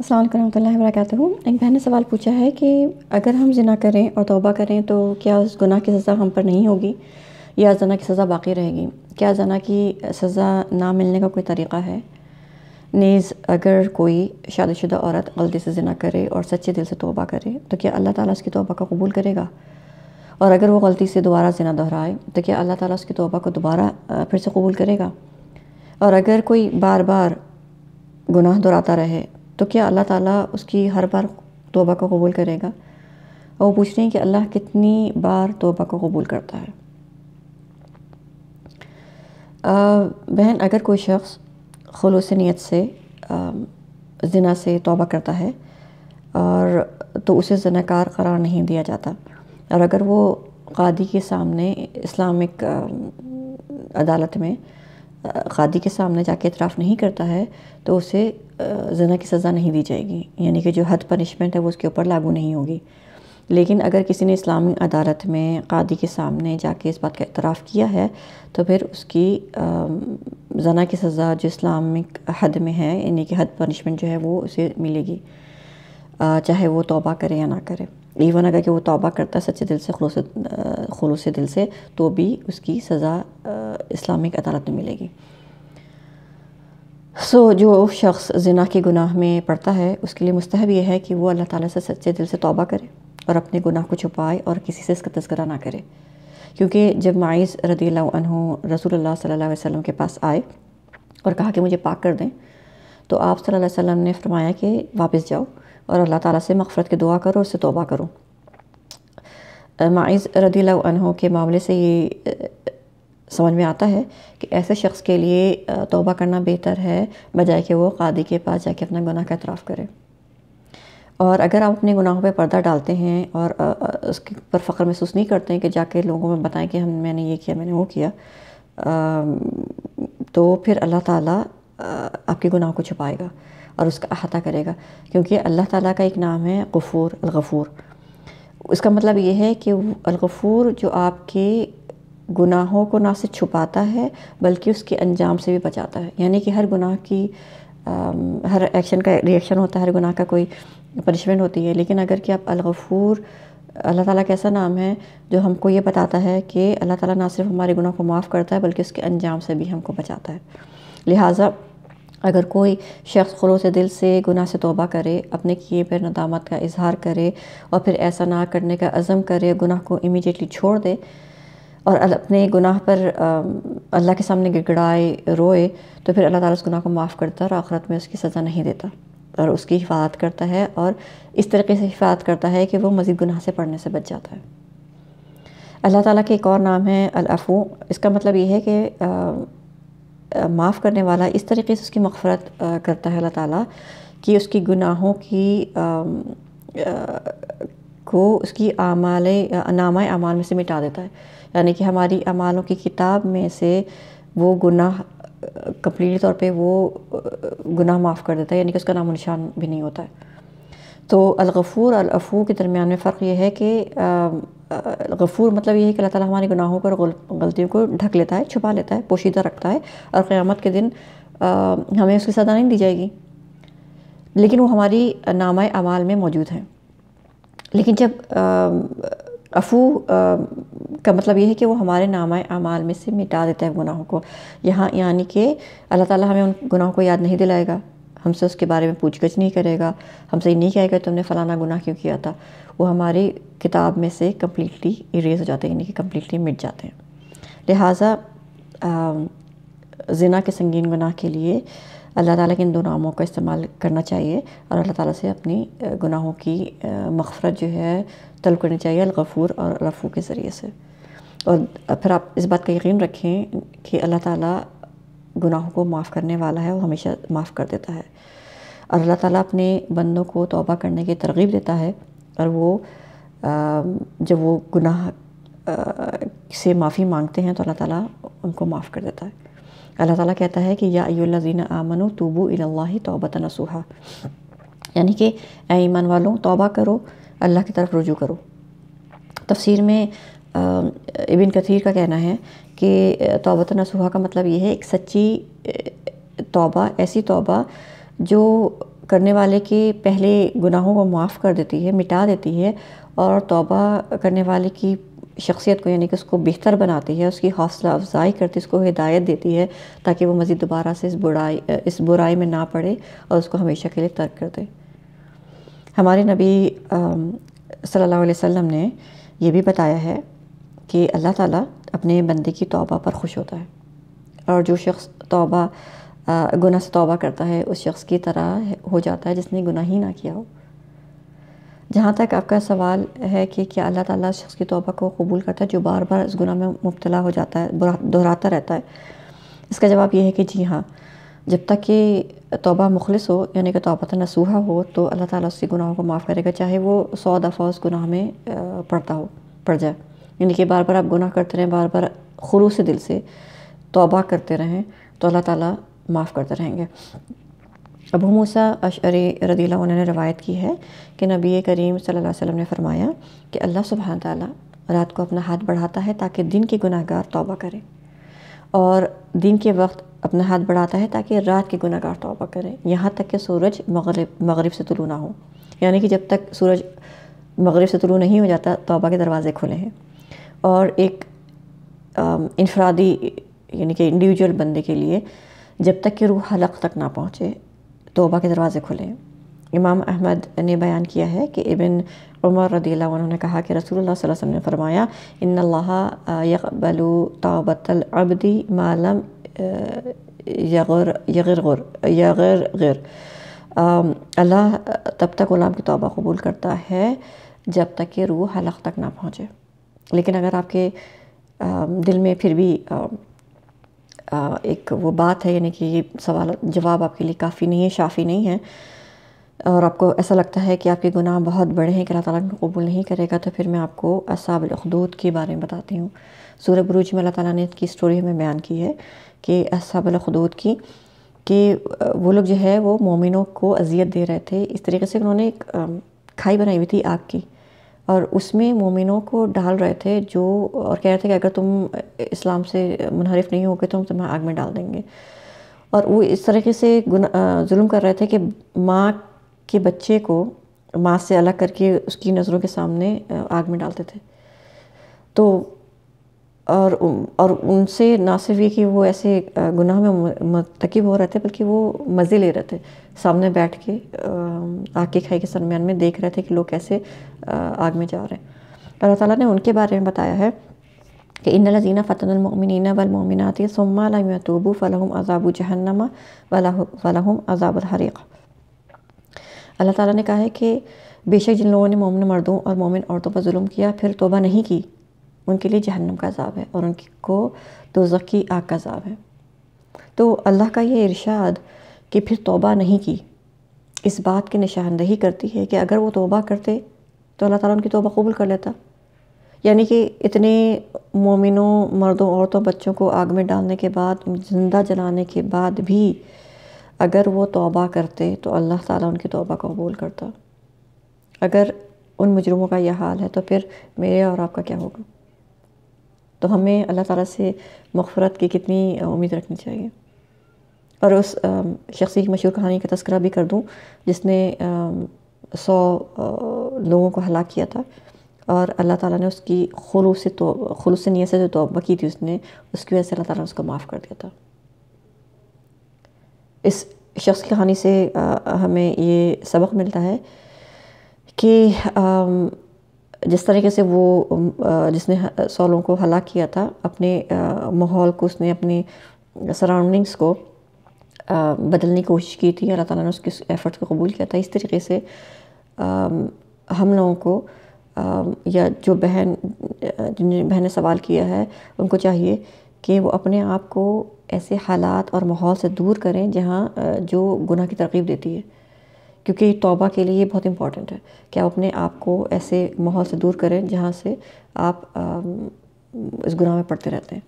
असलम वालेकुम वरक एक बहन ने सवाल पूछा है कि अगर हम जना करें और तोबा करें तो क्या उस गुनाह की सज़ा हम पर नहीं होगी या जना की सज़ा बाकी रहेगी क्या जना की सज़ा ना मिलने का कोई तरीक़ा है नीज़ अगर कोई शादीशुदा औरत गलती से जना करे और सच्चे दिल से तोबा करे तो क्या अल्लाह ताली उसकी तोबा का कबूल करेगा और अगर वो गलती से दोबारा जना दोहराए तो क्या अल्लाह ताली उसकी तोबा को दोबारा फिर से कबूल करेगा और अगर कोई बार बार गुनाह दोहराता रहे तो क्या अल्लाह ताला उसकी हर बार तोबा को कबूल करेगा और वो पूछ रहे हैं कि अल्लाह कितनी बार तोबा को कबूल करता है आ, बहन अगर कोई शख्स खलूस नीयत से जना से तोबा करता है और तो उसे जनाकार करार नहीं दिया जाता और अगर वो कादी के सामने इस्लामिक अदालत में कादी के सामने जाके इतराफ़ नहीं करता है तो उसे जना की सज़ा नहीं दी जाएगी यानी कि जो हद पनिशमेंट है वो उसके ऊपर लागू नहीं होगी लेकिन अगर किसी ने इस्लामी अदालत में कादी के सामने जाके इस बात का इतराफ़ किया है तो फिर उसकी जना की सज़ा जो इस्लामिक हद में है यानी कि हद पनिशमेंट जो है वो उसे मिलेगी चाहे वो तोबा करे या ना करे इवन अगर कि वो तोबा करता है सच्चे दिल से खलूस खलूस दिल से तो भी उसकी सज़ा इस्लामिक अदालत में मिलेगी सो so, जो शख्स जना के गुनाह में पड़ता है उसके लिए मुस्तहब यह है कि वो अल्लाह ताला से सच्चे दिल से तौबा करे और अपने गुनाह को छुपाए और किसी से इसका तस्करा ना करे क्योंकि जब माइज रदी अनु रसूल सल्ला वसम के पास आए और कहा कि मुझे पाक कर दें तो आप सल्ला वसम ने फरमाया कि वापस जाओ और अल्लाह ताली से मफ़रत की दुआ करो और उससे तौबा करो माइज रदी अनु के मामले से ये समझ में आता है कि ऐसे शख्स के लिए तोबा करना बेहतर है बजाय कि वो कादी के पास जाके अपना गुनाह का अतराफ़ करे और अगर आप अपने गुनाहों पे पर्दा डालते हैं और उसके पर फ़ख्र महसूस नहीं करते हैं कि जाके लोगों में बताएं कि हम मैंने ये किया मैंने वो किया तो फिर अल्लाह ताला आपके गुनाह को छुपाएगा और उसका अहाता करेगा क्योंकि अल्लाह ताला का एक नाम है गफ़ूर अलगफ़ूर इसका मतलब ये है कि अलगफ़ूर जो आपके गुनाहों को ना सिर्फ छुपाता है बल्कि उसके अंजाम से भी बचाता है यानी कि हर गुनाह की आ, हर एक्शन का रिएक्शन होता है हर गुनाह का कोई पनिशमेंट होती है लेकिन अगर कि आप अलगफूर अल्लाह ताला का ऐसा नाम है जो हमको ये बताता है कि अल्लाह ताला ना सिर्फ हमारे गुनाह को माफ़ करता है बल्कि उसके अंजाम से भी हमको बचाता है लिहाजा अगर कोई शख्स से दिल से गुनाह से तोबा करे अपने किए पर नदामत का इजहार करे और फिर ऐसा ना करने का अज़म करे गुनाह को इमीडिएटली छोड़ दे और अपने गुनाह पर अल्लाह के सामने गिड़गड़ाए रोए तो फिर अल्लाह ताला उस गुनाह को माफ़ करता है और आख़रत में उसकी सज़ा नहीं देता और उसकी हिफाजत करता है और इस तरीके से हिफाजत करता है कि वो मज़ीद गुनाह से पढ़ने से बच जाता है अल्लाह ताला के एक और नाम है अलअफ़ू इसका मतलब ये है कि माफ़ करने वाला इस तरीके से उसकी मफ़रत करता है अल्लाह ताला कि उसकी गुनाहों की आ, आ, को उसकी आमाल नामा अमाल में से मिटा देता है यानी कि हमारी अमालों की किताब में से वो गुनाह कम्प्लीट तौर पे वो गुनाह माफ़ कर देता है यानी कि उसका नामो निशान भी नहीं होता है तो अलगफूर अलफ़ू के दरमियान में फ़र्क ये है कि गफूर मतलब यह है कि अल्लाह ताली हमारे गुनाहों को और गलतियों को ढक लेता है छुपा लेता है पोशीदा रखता है और क़्यामत के दिन आ, हमें उसकी सज़ा नहीं दी जाएगी लेकिन वो हमारी नामा अमाल में मौजूद हैं लेकिन जब अफू का मतलब ये है कि वो हमारे नाम अमाल में से मिटा देता है गुनाहों को यहाँ यानी कि अल्लाह ताला हमें उन गुनाहों को याद नहीं दिलाएगा हमसे उसके बारे में पूछगछ नहीं करेगा हमसे नहीं कहेगा तुमने फ़लाना गुनाह क्यों किया था वो हमारी किताब में से कम्प्लीटली इरेज हो जाते हैं यानी कि कम्प्लीटली मिट जाते हैं लिहाजा ज़िना के संगीन गुनाह के लिए अल्लाह ताला के इन दो नामों का इस्तेमाल करना चाहिए और अल्लाह ताला से अपनी गुनाहों की मफ़रत जो है तलब करनी चाहिए अलगफूर और रफ़ू के ज़रिए से और फिर आप इस बात का यकीन रखें कि अल्लाह ताला गुनाहों को माफ़ करने वाला है वो हमेशा माफ़ कर देता है और अल्लाह ताला अपने बंदों को तोबा करने की तरगीब देता है और वो जब वो गुनाह से माफ़ी मांगते हैं तो अल्लाह ताला उनको माफ़ कर देता है अल्लाह ताला कहता है कि या अयुल्लाजीन आमनु तूबू इल्लाह तौबत नसूहा यानी कि ईमान वालों तौबा करो अल्लाह की तरफ रुजू करो तफसीर में इबिन कथीर का कहना है कि तौबत नसूहा का मतलब यह है एक सच्ची तौबा ऐसी तौबा जो करने वाले के पहले गुनाहों को माफ़ कर देती है मिटा देती है और तौबा करने वाले की शख्सियत को यानी कि उसको बेहतर बनाती है उसकी हौसला अफजाई करती है उसको हिदायत देती है ताकि वो मज़ीद दोबारा से इस बुराई इस बुराई में ना पड़े और उसको हमेशा के लिए तर्क कर दे हमारे नबी सल्लल्लाहु अलैहि वसल्लम ने यह भी बताया है कि अल्लाह ताला अपने बंदे की तौबा पर खुश होता है और जो शख्स तौबा गुनाह से तौबा करता है उस शख्स की तरह हो जाता है जिसने गुनाह ही ना किया हो जहाँ तक आपका सवाल है कि क्या अल्लाह ताला शख्स की तौबा को कबूल करता है जो बार बार इस गुनाह में मुबतला हो जाता है दोहराता रहता है इसका जवाब यह है कि जी हाँ जब तक कि तोबा मुखलिस हो यानी कि तोबा नसूहा हो तो अल्लाह ताला उसके गुनाहों को माफ़ करेगा चाहे वो सौ दफ़ा उस गुनाह में पड़ता हो पड़ जाए यानी कि बार बार आप गुनाह करते रहें बार बार खलूस दिल से तोबा करते रहें तो अल्लाह ताला माफ़ करते रहेंगे अबू मूसा अशरे रदीला उन्होंने रवायत की है कि नबी करीम सल्लल्लाहु अलैहि वसल्लम ने फरमाया कि अल्लाह सुबहान ताला रात को अपना हाथ बढ़ाता है ताकि दिन के गुनाहगार तौबा करें और दिन के वक्त अपना हाथ बढ़ाता है ताकि रात के गुनाहगार तौबा करें यहाँ तक कि सूरज मगरब मगरब से तुलू ना हो यानी कि जब तक सूरज मगरब से तुलू नहीं हो जाता तोबा के दरवाज़े खुले हैं और एक इनफरादी यानी कि इंडिविजुअल बंदे के लिए जब तक कि रूह हलक तक ना पहुँचे तोबा के दरवाज़े खुले इमाम अहमद ने बयान किया है कि इबन उमर रदील उन्होंने कहा कि रसूल वसम ने फरमाया इन यकबलू तोबतल अबदी मालम यगर यगर गुर गिर अल्लाह तब तक ग़ुलाम की तोबा कबूल करता है जब तक कि रूह हलक तक ना पहुँचे लेकिन अगर आपके दिल में फिर भी एक वो बात है यानी कि सवाल जवाब आपके लिए काफ़ी नहीं है शाफी नहीं है और आपको ऐसा लगता है कि आपके गुनाह बहुत बड़े हैं कि अल्लाह ताला उनको कबूल नहीं करेगा तो फिर मैं आपको असाबलखदूद के बारे में बताती हूँ सूर्य बुरूज में अल्लाह ताला ने इसकी स्टोरी हमें बयान की है कि असाबलखदूद की कि वो लोग जो है वो मोमिनों को अजियत दे रहे थे इस तरीके से उन्होंने एक खाई बनाई हुई थी आग की और उसमें मोमिनों को डाल रहे थे जो और कह रहे थे कि अगर तुम इस्लाम से मुनहरफ नहीं होगे तो हम तुम्हें आग में डाल देंगे और वो इस तरीके से जुल्म कर रहे थे कि माँ के बच्चे को माँ से अलग करके उसकी नज़रों के सामने आग में डालते थे तो और और उनसे ना सिर्फ ये कि वो ऐसे गुनाह में मतकब हो रहे थे बल्कि वो मज़े ले रहे थे सामने बैठ के आके खाई के सरमियान में देख रहे थे कि लोग कैसे आग में जा रहे हैं अल्लाह ताला ने उनके बारे में बताया है कि इन लजीना फ़तनमोमिन वलमोमिनत सुम्मातूबू फ़लहम अजाब जहन्नमा वलहम अज़ाबल हरीक़ अल्लाह ताला ने कहा है कि बेशक जिन लोगों ने मोमिन मर्दों और मोमिन औरतों पर म किया फिर तोबा नहीं की उनके लिए जहन्नम का अजाब है और उनकी को तो की आग का अजाब है तो अल्लाह का ये इरशाद कि फिर तोबा नहीं की इस बात की निशानदही करती है कि अगर वो तोबा करते तो अल्लाह ताला उनकी तोबा कबूल कर लेता यानी कि इतने मोमिनों मर्दों औरतों बच्चों को आग में डालने के बाद ज़िंदा जलाने के बाद भी अगर वो तोबा करते तो अल्लाह ताला उनकी तोबा कबूल करता अगर उन मुजरमों का यह हाल है तो फिर मेरे और आपका क्या होगा तो हमें अल्लाह ताला से मफफरत की कितनी उम्मीद रखनी चाहिए और उस शख्स की मशहूर कहानी का तस्करा भी कर दूँ जिसने सौ लोगों को हलाक किया था और अल्लाह ताला ने उसकी खलूस तो खलूस नियत से जो तोबा की थी उसने उसकी वजह से अल्लाह ताला ने उसको माफ़ कर दिया था इस शख्स की कहानी से हमें ये सबक मिलता है कि जिस तरीके से वो जिसने सौ लोगों को हलाक किया था अपने माहौल को उसने अपनी सराउंडिंग्स को बदलने की कोशिश की थी अल्लाह ताला ने उसके एफ़र्ट्स को कबूल किया था इस तरीके से हम लोगों को या जो बहन जिन बहन ने सवाल किया है उनको चाहिए कि वो अपने आप को ऐसे हालात और माहौल से दूर करें जहाँ जो गुनाह की तरकीब देती है क्योंकि तौबा के लिए बहुत इंपॉर्टेंट है कि आप अपने आप को ऐसे माहौल से दूर करें जहाँ से आप इस गुनाह में पड़ते रहते हैं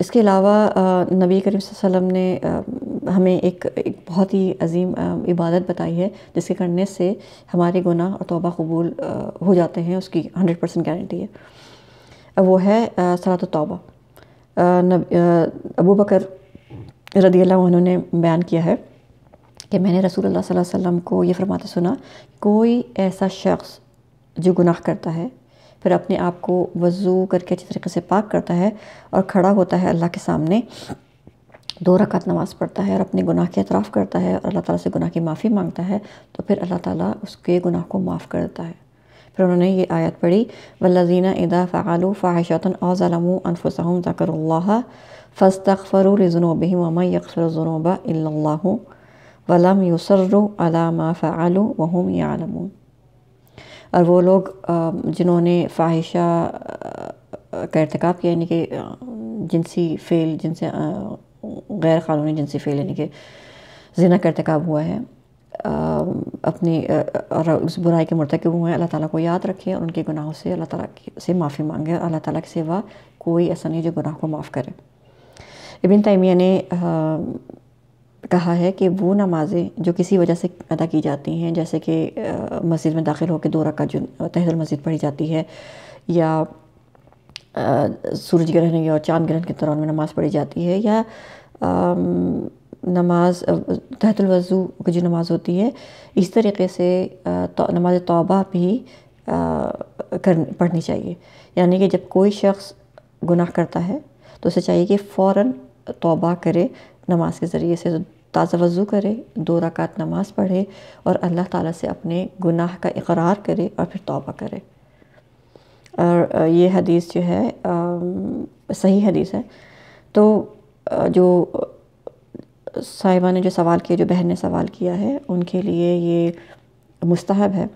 इसके अलावा नबी करीम वसल्लम ने हमें एक एक बहुत ही अजीम इबादत बताई है जिसके करने से हमारे गुनाह और तोबा कबूल हो जाते हैं उसकी हंड्रेड परसेंट गारंटी है वो है सलात तोबा अबू बकर रदी अल्लाह उन्होंने बयान किया है कि मैंने रसूल अल्लाह वसल्लम को ये फरमाते सुना कोई ऐसा शख्स जो गुनाह करता है फिर अपने आप को वज़ू करके अच्छे तरीके से पाक करता है और खड़ा होता है अल्लाह के सामने दो रकात नमाज़ पढ़ता है और अपने गुनाह के अतराफ़ करता है और अल्लाह ताला से गुनाह की माफ़ी मांगता है तो फिर अल्लाह ताला उसके गुनाह को माफ़ कर देता है फिर उन्होंने ये आयत पढ़ी वल्लजीना इदा फ़ालू फ़ाहिशातन औज़लमू अनफुसहम ज़कर फ़स्तफ़र ज़ुनूबहम वम यकफ़र ज़ुनूबा वलम युसर्रु अला मा फ़ालू वहम यालमून और वो लोग जिन्होंने फाहिशा का इरतकब किया यानी कि जिनसी फेल जिनसे गैर कानूनी जिनसी फेल यानी कि जिना का इरतकब हुआ है अपनी और उस बुराई के मरतकब हुए हैं अल्लाह ताला को याद रखें और उनके गुनाहों से अल्लाह ताला से माफ़ी मांगे और अल्लाह ताला के सिवा कोई ऐसा नहीं जो गुनाह को माफ़ करे इबिन तैमिया ने कहा है कि वो नमाज़ें जो किसी वजह से अदा की जाती हैं जैसे कि मस्जिद में दाखिल होकर दो रखा जो तहजल मस्जिद पढ़ी जाती है या सूरज ग्रहण और चांद ग्रहण के दौरान में नमाज़ पढ़ी जाती है या नमाज तहतुलवज़ू की जो नमाज़ होती है इस तरीके से तो, नमाज तौबा भी कर पढ़नी चाहिए यानी कि जब कोई शख्स गुनाह करता है तो उसे चाहिए कि फ़ौर तौबा करे नमाज के ज़रिए से तो ताज़वज़ु करे दो रकात नमाज़ पढ़े और अल्लाह ताला से अपने गुनाह का इकरार करे और फिर तौबा करे और ये हदीस जो है सही हदीस है तो जो साहिबा ने जो सवाल किया जो बहन ने सवाल किया है उनके लिए ये मुस्तहब है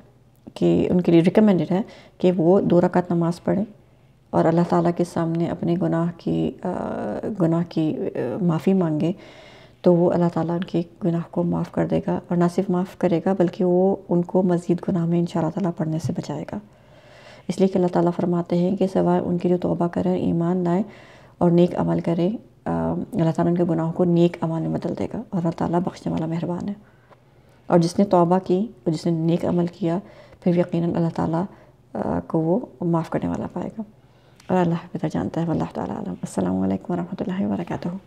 कि उनके लिए रिकमेंडेड है कि वो दो रकात नमाज़ पढ़ें और अल्लाह ताला के सामने अपने गुनाह की गुनाह की माफ़ी मांगे तो वो अल्लाह ताला उनके गुनाह को माफ़ कर देगा और ना सिर्फ माफ़ करेगा बल्कि वो उनको मज़ीद गुनाह में इन ताला पढ़ने से बचाएगा इसलिए कि अल्लाह ताला फरमाते हैं कि सवाए उनकी जो तोबा करें ईमान लाएँ और नेक अमल करें अल्लाह ताला उनके गुनाहों को नेक अमल में बदल देगा और अल्लाह ताला बख्शने वाला मेहरबान है और जिसने तोबा की और जिसने नेक अमल किया फिर यकीन अल्लाह ताला को वो माफ़ करने वाला पाएगा और अल्लाह बेहतर जानता है अल्लाह ताला अलम असल वरहमल वर्का